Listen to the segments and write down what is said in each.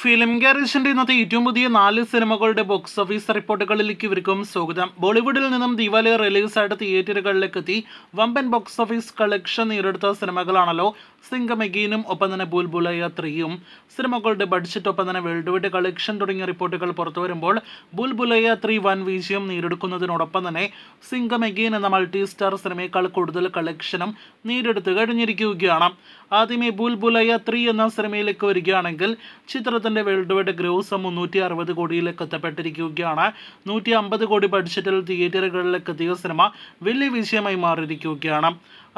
film ഗാരേജിന്റെ ഇന്നത്തെ ഏറ്റവും പുതിയ നാല് സിനിമകളുടെ ബോക്സ് ഓഫീസ് റിപ്പോർട്ടുകളിലേക്ക് ഇവർക്കും സ്വാഗതം ബോളിവുഡിൽ നിന്നും ദീപാവലി റിലീസായിട്ട് തിയേറ്ററുകളിലേക്ക് എത്തി വമ്പൻ ബോക്സ് ഓഫീസ് കളക്ഷൻ നേരിടുത്ത സിനിമകളാണല്ലോ മെഗീനും ഒപ്പം തന്നെ ബുൽബുലയ ത്രീയും സിനിമകളുടെ ബഡ്ജറ്റ് ഒപ്പം തന്നെ വേൾഡ് വൈഡ് കളക്ഷൻ തുടങ്ങിയ റിപ്പോർട്ടുകൾ പുറത്തു വരുമ്പോൾ ബുൽബുലയ ത്രീ വൻ വിജയം നേടിയെടുക്കുന്നതിനോടൊപ്പം തന്നെ മെഗീൻ എന്ന മൾട്ടി സ്റ്റാർ സിനിമയേക്കാൾ കൂടുതൽ കളക്ഷനും നേടിയെടുത്ത് കഴിഞ്ഞിരിക്കുകയാണ് ആദ്യമേ ബുൽബുലയ ത്രീ എന്ന സിനിമയിലേക്ക് വരികയാണെങ്കിൽ ചിത്രത്തിൻ്റെ വേൾഡ് വൈഡ് ഗ്രോസ് മുന്നൂറ്റി അറുപത് കോടിയിലേക്ക് എത്തപ്പെട്ടിരിക്കുകയാണ് നൂറ്റി അമ്പത് കോടി ബഡ്ജറ്റിൽ തിയേറ്ററുകളിലേക്ക് എത്തിയ സിനിമ വലിയ വിജയമായി മാറിയിരിക്കുകയാണ്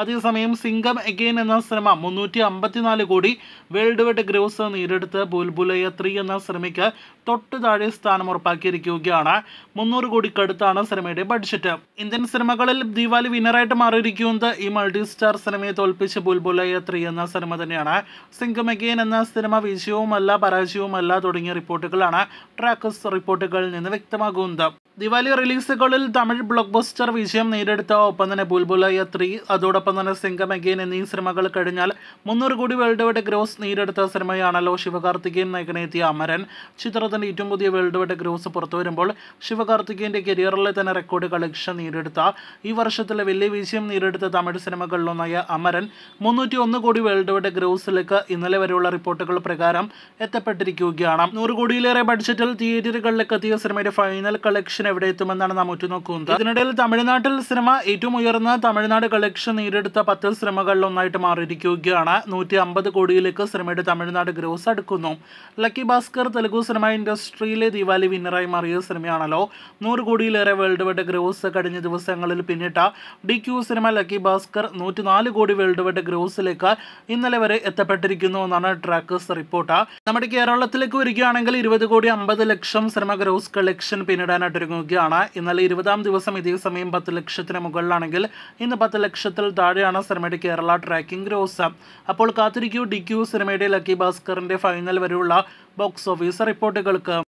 അതേസമയം സിംഗം എഗെയിൻ എന്ന സിനിമ മുന്നൂറ്റി അമ്പത്തിനാല് കോടി വേൾഡ് വൈഡ് ഗ്രോസ് നേരിടുത്ത് ബുൽബുലയ ത്രീ എന്ന സിനിമയ്ക്ക് തൊട്ട് താഴെ സ്ഥാനം ഉറപ്പാക്കിയിരിക്കുകയാണ് മുന്നൂറ് കോടിക്കടുത്താണ് സിനിമയുടെ ബഡ്ജറ്റ് ഇന്ത്യൻ സിനിമകളിൽ ദീപാലി വിന്നറായിട്ട് മാറിയിരിക്കുന്നത് ഈ മൾട്ടി സ്റ്റാർ സിനിമയെ തോൽപ്പിച്ച് ബുൽബുലയ ത്രീ എന്ന സിനിമ തന്നെയാണ് സിംഗം എഗെയിൻ എന്ന സിനിമ വിജയവുമല്ല പരാജയവുമല്ല തുടങ്ങിയ റിപ്പോർട്ടുകളാണ് ട്രാക്കസ് റിപ്പോർട്ടുകളിൽ നിന്ന് വ്യക്തമാകുന്നത് ദിവാലി റിലീസുകളിൽ തമിഴ് ബ്ലോക്ക് ബസ്റ്റർ വിജയം നേരിടുത്ത ഒപ്പം തന്നെ ബുൽബുലയ ത്രീ അതോടൊപ്പം അതോടൊപ്പം തന്നെ സിംഗം അഗെയിൻ എന്നീ സിനിമകൾ കഴിഞ്ഞാൽ മുന്നൂറ് കോടി വേൾഡ് വൈഡ് ഗ്രോസ് നേടിയെടുത്ത സിനിമയാണല്ലോ ശിവകാർത്തികേയൻ നായകനെത്തിയ അമരൻ ചിത്രത്തിൻ്റെ ഏറ്റവും പുതിയ വേൾഡ് വൈഡ് ഗ്രോസ് പുറത്തു വരുമ്പോൾ ശിവകാർത്തികേയൻ്റെ കരിയറിലെ തന്നെ റെക്കോർഡ് കളക്ഷൻ നേടിയെടുത്ത ഈ വർഷത്തിലെ വലിയ വിജയം നേടിയെടുത്ത തമിഴ് സിനിമകളിലൊന്നായ അമരൻ മുന്നൂറ്റി ഒന്ന് കോടി വേൾഡ് വൈഡ് ഗ്രോസിലേക്ക് ഇന്നലെ വരെയുള്ള റിപ്പോർട്ടുകൾ പ്രകാരം എത്തപ്പെട്ടിരിക്കുകയാണ് നൂറ് കോടിയിലേറെ ബഡ്ജറ്റിൽ തിയേറ്ററുകളിലേക്ക് എത്തിയ സിനിമയുടെ ഫൈനൽ കളക്ഷൻ എവിടെ എത്തുമെന്നാണ് നാം ഉറ്റുനോക്കുന്നത് ഇതിനിടയിൽ തമിഴ്നാട്ടിൽ സിനിമ ഏറ്റവും ഉയർന്ന തമിഴ്നാട് കളക്ഷൻ നേരിടും ഏറ്റെടുത്ത പത്ത് ഒന്നായിട്ട് മാറിയിരിക്കുകയാണ് നൂറ്റി അമ്പത് കോടിയിലേക്ക് സിനിമയുടെ തമിഴ്നാട് ഗ്രോസ് അടുക്കുന്നു ലക്കി ഭാസ്കർ തെലുഗു സിനിമ ഇൻഡസ്ട്രിയിലെ ദീപാലി വിന്നറായി മാറിയ സിനിമയാണല്ലോ നൂറ് കോടിയിലേറെ വേൾഡ് വൈഡ് ഗ്രോസ് കഴിഞ്ഞ ദിവസങ്ങളിൽ പിന്നിട്ട ഡി ക്യു സിനിമ ലക്കി ഭാസ്കർ നൂറ്റിനാല് കോടി വേൾഡ് വൈഡ് ഗ്രോസിലേക്ക് ഇന്നലെ വരെ എത്തപ്പെട്ടിരിക്കുന്നു എന്നാണ് ട്രാക്കേഴ്സ് റിപ്പോർട്ട് നമ്മുടെ കേരളത്തിലേക്ക് വരികയാണെങ്കിൽ ഇരുപത് കോടി അമ്പത് ലക്ഷം സിനിമ ഗ്രോസ് കളക്ഷൻ പിന്നിടാനായിട്ട് ഒരുങ്ങുകയാണ് ഇന്നലെ ഇരുപതാം ദിവസം ഇതേ സമയം പത്ത് ലക്ഷത്തിന് മുകളിലാണെങ്കിൽ ഇന്ന് പത്ത് ലക്ഷത്തിൽ താഴെയാണ് സിനിമയുടെ കേരള ട്രാക്കിംഗ് ഗ്രോസ് അപ്പോൾ കാത്തിരിക്കൂ ഡിക്യു സിനിമയുടെ ലക്കി ഭാസ്കറിൻ്റെ ഫൈനൽ വരെയുള്ള ബോക്സ് ഓഫീസ് റിപ്പോർട്ടുകൾക്ക്